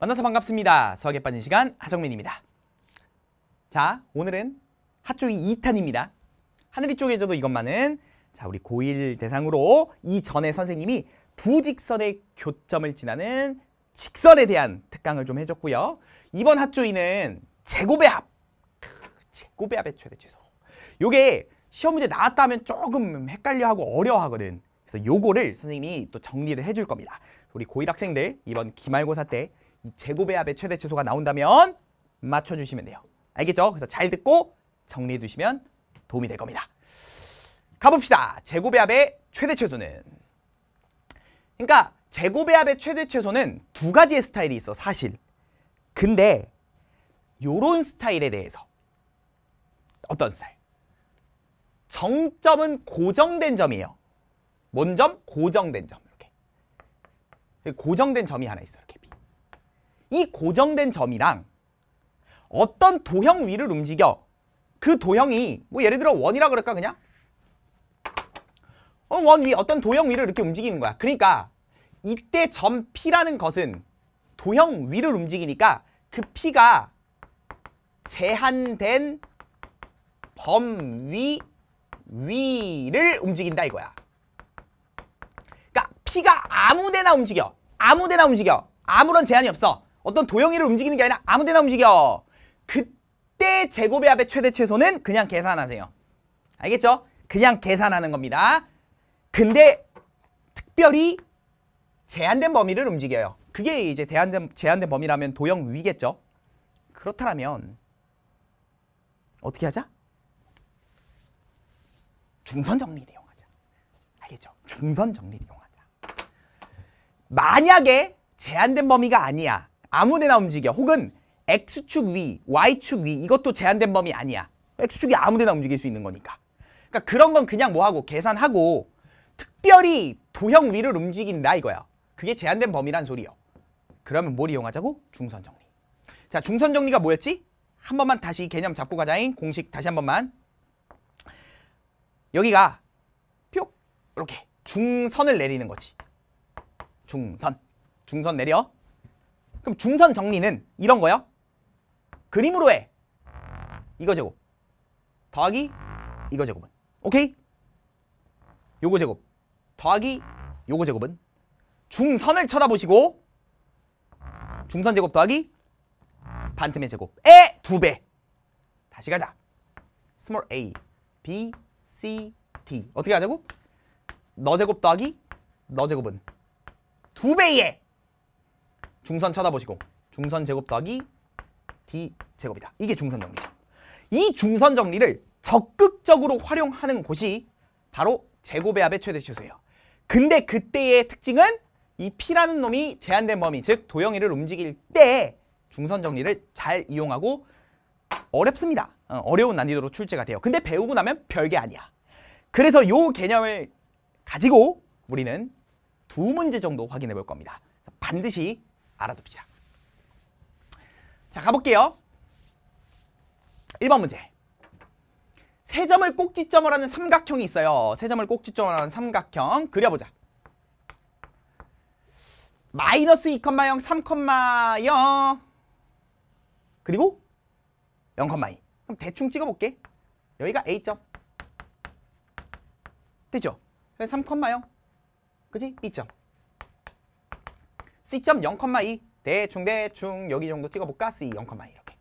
만나서 반갑습니다. 수학에 빠진 시간 하정민입니다. 자, 오늘은 핫조이 2탄입니다. 하늘이 쪽에서도 이것만은 자, 우리 고1 대상으로 이전에 선생님이 두 직선의 교점을 지나는 직선에 대한 특강을 좀 해줬고요. 이번 핫조이는 제곱의 합. 제곱의 합의 최대 치소 요게 시험 문제 나왔다 하면 조금 헷갈려하고 어려워하거든. 그래서 요거를 선생님이 또 정리를 해줄 겁니다. 우리 고1 학생들 이번 기말고사 때 제곱배합의 최대 최소가 나온다면 맞춰주시면 돼요. 알겠죠? 그래서 잘 듣고 정리해 두시면 도움이 될 겁니다. 가봅시다. 제곱배합의 최대 최소는 그러니까 제곱배합의 최대 최소는 두 가지의 스타일이 있어 사실. 근데 요런 스타일에 대해서 어떤 스타일? 정점은 고정된 점이에요. 뭔 점? 고정된 점. 이렇게. 고정된 점이 하나 있어. 요 이렇게. 이 고정된 점이랑 어떤 도형 위를 움직여 그 도형이 뭐 예를 들어 원이라 그럴까 그냥 어, 원 위, 어떤 도형 위를 이렇게 움직이는 거야. 그러니까 이때 점 P라는 것은 도형 위를 움직이니까 그 P가 제한된 범위 위를 움직인다 이거야. 그러니까 P가 아무데나 움직여. 아무데나 움직여. 아무런 제한이 없어. 어떤 도형이를 움직이는 게 아니라 아무 데나 움직여. 그때 제곱의 합의 최대 최소는 그냥 계산하세요. 알겠죠? 그냥 계산하는 겁니다. 근데 특별히 제한된 범위를 움직여요. 그게 이제 제한된, 제한된 범위라면 도형 위겠죠? 그렇다면 어떻게 하자? 중선 정리를 이용하자. 알겠죠? 중선 정리를 이용하자. 만약에 제한된 범위가 아니야. 아무데나 움직여 혹은 X축 위, Y축 위 이것도 제한된 범위 아니야. X축이 아무데나 움직일 수 있는 거니까. 그러니까 그런 건 그냥 뭐하고 계산하고 특별히 도형 위를 움직인다 이거야. 그게 제한된 범위란 소리요. 그러면 뭘 이용하자고? 중선 정리. 자, 중선 정리가 뭐였지? 한 번만 다시 개념 잡고 가자잉. 공식 다시 한 번만. 여기가 뿅 이렇게 중선을 내리는 거지. 중선. 중선 내려. 그럼 중선 정리는 이런 거야 그림으로 해. 이거 제곱. 더하기 이거 제곱은. 오케이? 요거 제곱. 더하기 요거 제곱은. 중선을 쳐다보시고 중선 제곱 더하기 반틈의 제곱의 두배 다시 가자. 스몰 a, b, c, d 어떻게 하자고? 너 제곱 더하기 너 제곱은 두 배의 중선 쳐다보시고 중선 제곱 더하기 d 제곱이다. 이게 중선 정리죠. 이 중선 정리를 적극적으로 활용하는 곳이 바로 제곱의 합의 최대 치소예요 근데 그때의 특징은 이 P라는 놈이 제한된 범위, 즉 도형이를 움직일 때 중선 정리를 잘 이용하고 어렵습니다. 어, 어려운 난이도로 출제가 돼요. 근데 배우고 나면 별게 아니야. 그래서 요 개념을 가지고 우리는 두 문제 정도 확인해 볼 겁니다. 반드시 알아둡시다. 자, 가볼게요. 1번 문제. 세 점을 꼭지점으로 하는 삼각형이 있어요. 세 점을 꼭지점으로 하는 삼각형 그려보자. 마이너스 2,0, 3,0 그리고 0,2 그럼 대충 찍어볼게. 여기가 A점. 되죠? 3,0 그지? B점. C.0,2 대충 대충 여기 정도 찍어볼까? C 0,2 이렇게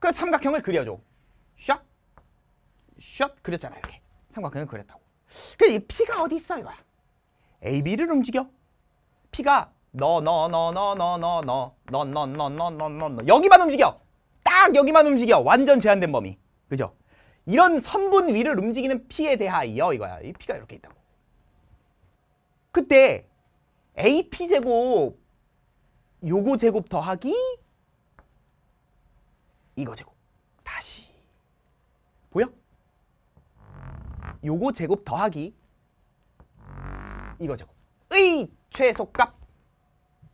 그 삼각형을 그려줘 샷, 샷 그렸잖아 이렇게 삼각형을 그렸다고 그이 P가 어디 있어 이거야 AB를 움직여 P가 너너너 너 너 너 너 너 너 너 너 너 너 너 여기만 움직여 딱 여기만 움직여 완전 제한된 범위 그죠? 이런 선분 위를 움직이는 P에 대하여 이거야 이 P가 이렇게 있다고 그때 AP 제곱 요거 제곱 더하기 이거 제곱 다시 보여? 요거 제곱 더하기 이거 제곱 의 최소값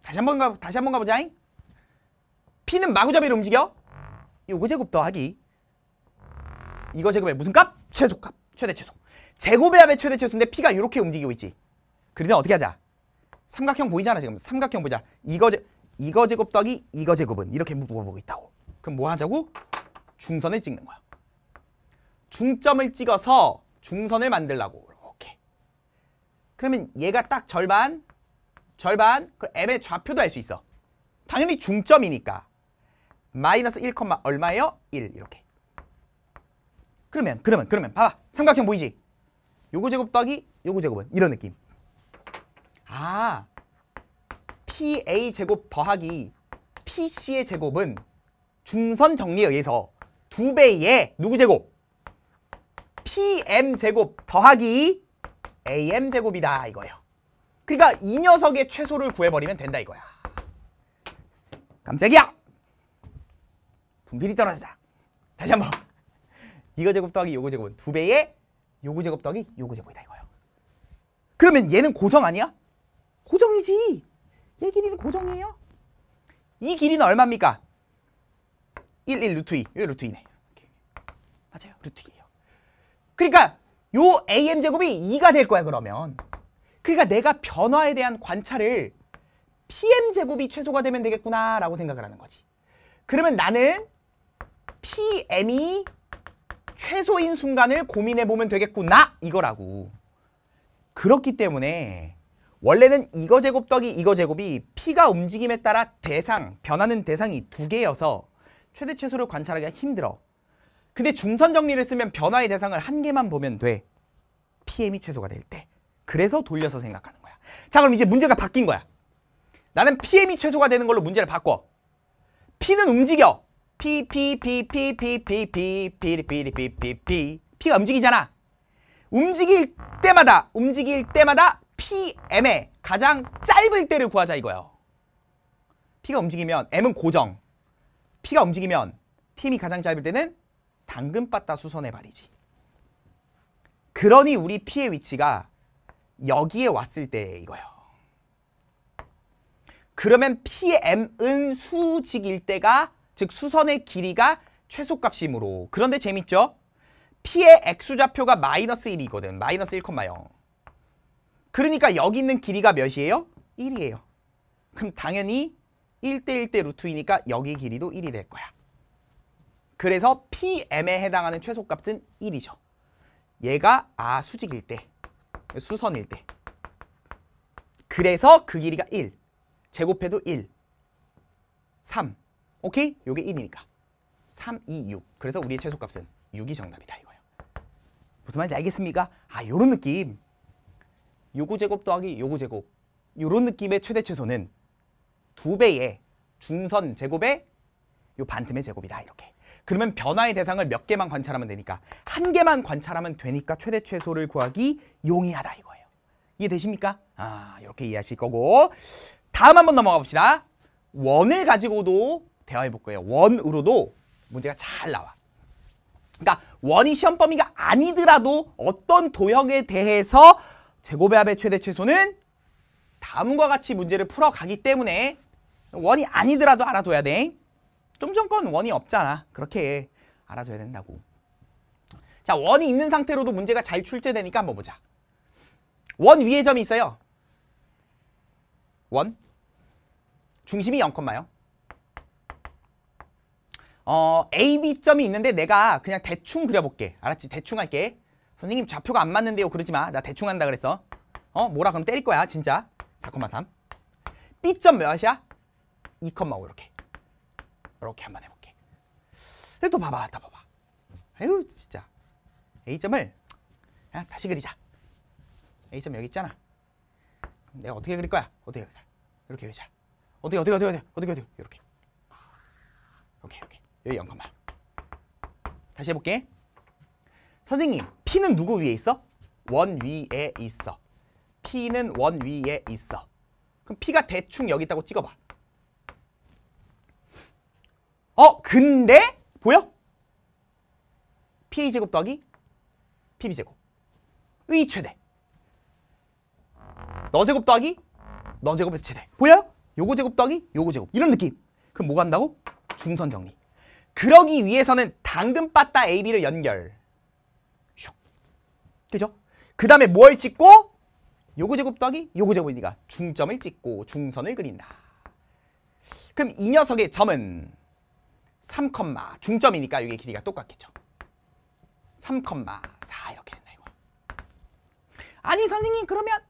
다시 한번 가 다시 한 번 가보자잉 P는 마구잡이로 움직여 요거 제곱 더하기 이거 제곱의 무슨 값? 최소값 최대 최소 제곱의 합의 최대 최소인데 P가 이렇게 움직이고 있지 그러면 어떻게 하자 삼각형 보이잖아 지금 삼각형 보자 이거 제, 이거 제곱 더하기 이거 제곱은 이렇게 물어보고 있다고 그럼 뭐 하자고? 중선을 찍는 거야 중점을 찍어서 중선을 만들라고 이렇게 그러면 얘가 딱 절반 절반 그 m의 좌표도 알 수 있어 당연히 중점이니까 마이너스 1, 얼마예요? 1 이렇게 그러면 그러면 그러면 봐봐 삼각형 보이지? 요거 제곱 더하기 요거 제곱은 이런 느낌 아, PA 제곱 더하기 PC의 제곱은 중선 정리에 의해서 두 배의 누구 제곱? PM 제곱 더하기 AM 제곱이다 이거예요. 그러니까 이 녀석의 최소를 구해버리면 된다 이거야. 깜짝이야! 분필이 떨어지자. 다시 한번. 이거 제곱 더하기 요거 제곱은 두 배의 요거 제곱 더하기 요거 제곱이다 이거예요. 그러면 얘는 고정 아니야? 고정이지. 얘 길이는 고정이에요. 이 길이는 얼마입니까? 1, 1 루트 2. 요 루트 2네. 맞아요. 루트 2예요. 그러니까 요 am 제곱이 2가 될 거야 그러면. 그러니까 내가 변화에 대한 관찰을 pm 제곱이 최소가 되면 되겠구나라고 생각을 하는 거지. 그러면 나는 pm이 최소인 순간을 고민해 보면 되겠구나 이거라고. 그렇기 때문에 원래는 이거 제곱 더기 이거 제곱이 P가 움직임에 따라 대상, 변하는 대상이 두 개여서 최대 최소를 관찰하기가 힘들어. 근데 중선 정리를 쓰면 변화의 대상을 한 개만 보면 돼. PM이 최소가 될 때. 그래서 돌려서 생각하는 거야. 자 그럼 이제 문제가 바뀐 거야. 나는 PM이 최소가 되는 걸로 문제를 바꿔. P는 움직여. P, P, P, P, P, P, P, P, P, P, P, P. P가 움직이잖아. 움직일 때마다, 움직일 때마다 PM의 가장 짧을 때를 구하자 이거예요. P가 움직이면 M은 고정, P가 움직이면 t 이 가장 짧을 때는 당근바다 수선의 발이지. 그러니 우리 P의 위치가 여기에 왔을 때 이거예요. 그러면 PM은 수직일 때가 즉 수선의 길이가 최소값이므로 그런데 재밌죠? P의 x좌표가 마이너스 1이거든. 마이너스 1,0. 그러니까 여기 있는 길이가 몇이에요? 1이에요. 그럼 당연히 1대 1대 루트이니까 여기 길이도 1이 될 거야. 그래서 PM에 해당하는 최소값은 1이죠. 얘가 아 수직일 때, 수선일 때. 그래서 그 길이가 1. 제곱해도 1. 3. 오케이? 요게 1이니까. 3, 2, 6. 그래서 우리의 최소값은 6이 정답이다 이거예요. 무슨 말인지 알겠습니까? 아, 요런 느낌. 요구 제곱 더하기 요구 제곱 요런 느낌의 최대 최소는 두 배의 중선 제곱의 요 반틈의 제곱이다 이렇게 그러면 변화의 대상을 몇 개만 관찰하면 되니까 한 개만 관찰하면 되니까 최대 최소를 구하기 용이하다 이거예요 이해되십니까? 아 이렇게 이해하실 거고 다음 한번 넘어가 봅시다 원을 가지고도 대화해 볼 거예요 원으로도 문제가 잘 나와 그러니까 원이 시험 범위가 아니더라도 어떤 도형에 대해서 제곱의합의 최대 최소는 다음과 같이 문제를 풀어가기 때문에 원이 아니더라도 알아둬야 돼. 좀 전건 원이 없잖아. 그렇게 알아둬야 된다고. 자, 원이 있는 상태로도 문제가 잘 출제되니까 한번 보자. 원 위에 점이 있어요. 원. 중심이 0요 어, A, B점이 있는데 내가 그냥 대충 그려볼게. 알았지? 대충 할게. 선생님 좌표가 안 맞는데요 그러지 마나 대충 한다 그랬어 어 뭐라 그럼 때릴 거야 진짜 4,3 B점 몇이야? 2,5 이렇게 이렇게 한번 해볼게 근데 또 봐봐 다 봐봐 아유 진짜 A점을 야, 아, 다시 그리자 A점 여기 있잖아 내가 어떻게 그릴 거야? 어떻게 그릴까? 이렇게 그리자 어떻게 어떻게 어떻게 어떻게 어떻게 이렇게 이렇게 이렇게 여기 0컴만 다시 해볼게 선생님, P는 누구 위에 있어? 원 위에 있어. P는 원 위에 있어. 그럼 P가 대충 여기 있다고 찍어봐. 어, 근데 보여? P제곱 더하기 PB제곱. 의 최대. 너 제곱 더하기 너 제곱에서 최대. 보여요? 거 제곱 더하기 요거 제곱. 이런 느낌. 그럼 뭐가 한다고? 중선 정리. 그러기 위해서는 당근 빠따 AB를 연결. 되죠? 그 다음에 뭘 찍고? 요구 제곱 더하기 요구 제곱이니까 중점을 찍고 중선을 그린다. 그럼 이 녀석의 점은 3, 중점이니까 이게 길이가 똑같겠죠. 3, 4 이렇게 된다 이거. 아니 선생님 그러면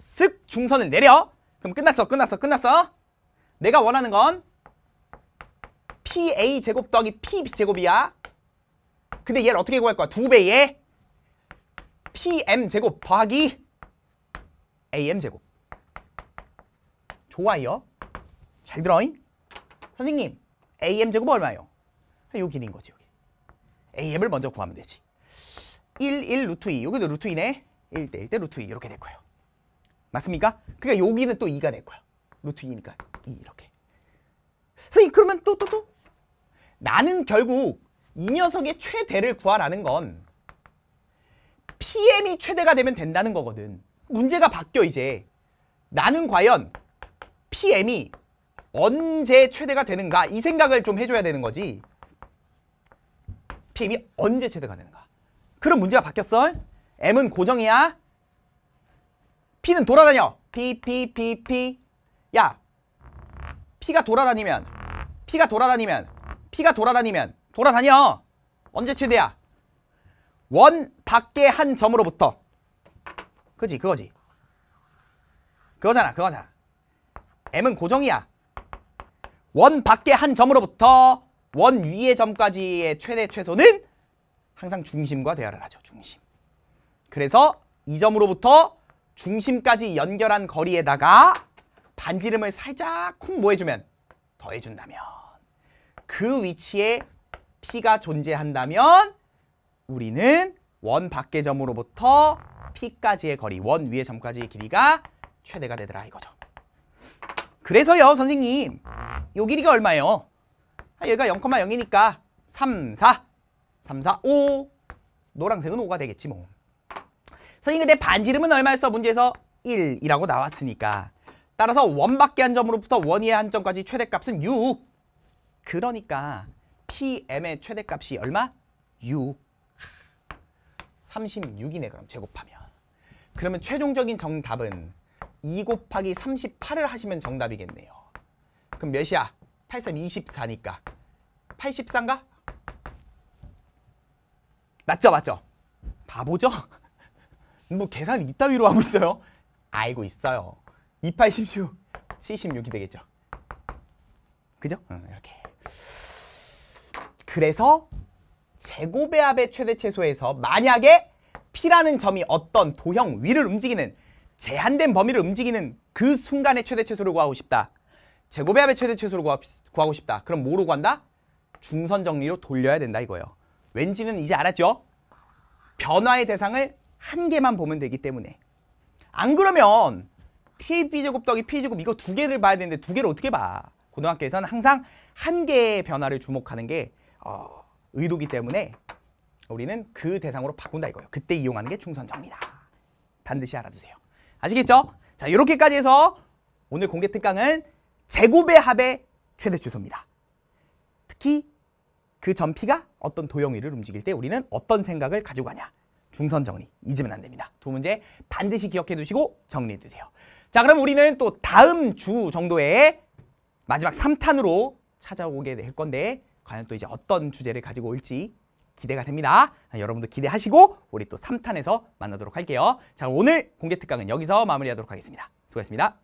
쓱 중선을 내려. 그럼 끝났어 끝났어 끝났어. 내가 원하는 건 PA 제곱 더하기 PB 제곱이야. 근데 얘를 어떻게 구할 거야? 두 배의 PM 제곱 더하기 AM 제곱. 좋아요. 잘 들어잉? 선생님, AM 제곱 얼마예요? 요 길인 거지, 여기. AM을 먼저 구하면 되지. 1, 1, 루트 2. 여기도 루트 2네. 1대1대 루트 2 이렇게 될 거예요. 맞습니까? 그러니까 여기는 또 2가 될 거야. 루트 2니까 2 이렇게. 선생님, 그러면 또, 또, 또. 나는 결국 이 녀석의 최대를 구하라는 건 PM이 최대가 되면 된다는 거거든. 문제가 바뀌어 이제. 나는 과연 PM이 언제 최대가 되는가 이 생각을 좀 해줘야 되는 거지. PM이 언제 최대가 되는가. 그럼 문제가 바뀌었어. M은 고정이야. P는 돌아다녀. P, P, P, P. 야, P가 돌아다니면, P가 돌아다니면, P가 돌아다니면, 돌아다녀. 언제 최대야? 원 밖에 한 점으로부터 그지 그거지 그거잖아 그거잖아 m은 고정이야 원 밖에 한 점으로부터 원 위의 점까지의 최대 최소는 항상 중심과 대화를 하죠 중심 그래서 이 점으로부터 중심까지 연결한 거리에다가 반지름을 살짝 쿵 뭐해주면 더해준다면 그 위치에 P가 존재한다면 우리는 원 밖의 점으로부터 P까지의 거리, 원 위의 점까지의 길이가 최대가 되더라 이거죠. 그래서요, 선생님, 요 길이가 얼마예요? 아, 여기가 0,0이니까 3, 4, 3, 4, 5. 노란색은 5가 되겠지 뭐. 선생님, 근데 반지름은 얼마였어? 문제에서 1이라고 나왔으니까. 따라서 원 밖의 한 점으로부터 원의 위한 점까지 최대값은 6. 그러니까 PM의 최대값이 얼마? 6. 36이네 그럼 제곱하면. 그러면 최종적인 정답은 2 곱하기 38을 하시면 정답이겠네요. 그럼 몇이야? 83, 24니까 83가? 맞죠? 맞죠? 바보죠? 뭐 계산 이따위로 하고 있어요? 알고 있어요. 286, 76이 되겠죠. 그죠? 응, 이렇게. 그래서 제곱배합의 최대 최소에서 만약에 P라는 점이 어떤 도형 위를 움직이는 제한된 범위를 움직이는 그 순간의 최대 최소를 구하고 싶다. 제곱배합의 최대 최소를 구하고 싶다. 그럼 뭐로 구한다? 중선 정리로 돌려야 된다 이거예요. 왠지는 이제 알았죠? 변화의 대상을 한 개만 보면 되기 때문에. 안 그러면 TAB제곱 더기 P제곱 이거 두 개를 봐야 되는데 두 개를 어떻게 봐? 고등학교에서는 항상 한 개의 변화를 주목하는 게 어, 의도기 때문에 우리는 그 대상으로 바꾼다 이거예요. 그때 이용하는 게 충선정리다. 반드시 알아두세요. 아시겠죠? 자, 이렇게까지 해서 오늘 공개 특강은 제곱의 합의 최대 주소입니다. 특히 그점피가 어떤 도형위를 움직일 때 우리는 어떤 생각을 가지고 가냐. 중선 정리 잊으면 안 됩니다. 두 문제 반드시 기억해 두시고 정리해 두세요. 자, 그럼 우리는 또 다음 주 정도에 마지막 3탄으로 찾아오게 될 건데 과연 또 이제 어떤 주제를 가지고 올지 기대가 됩니다. 여러분도 기대하시고 우리 또 3탄에서 만나도록 할게요. 자 오늘 공개 특강은 여기서 마무리하도록 하겠습니다. 수고하셨습니다.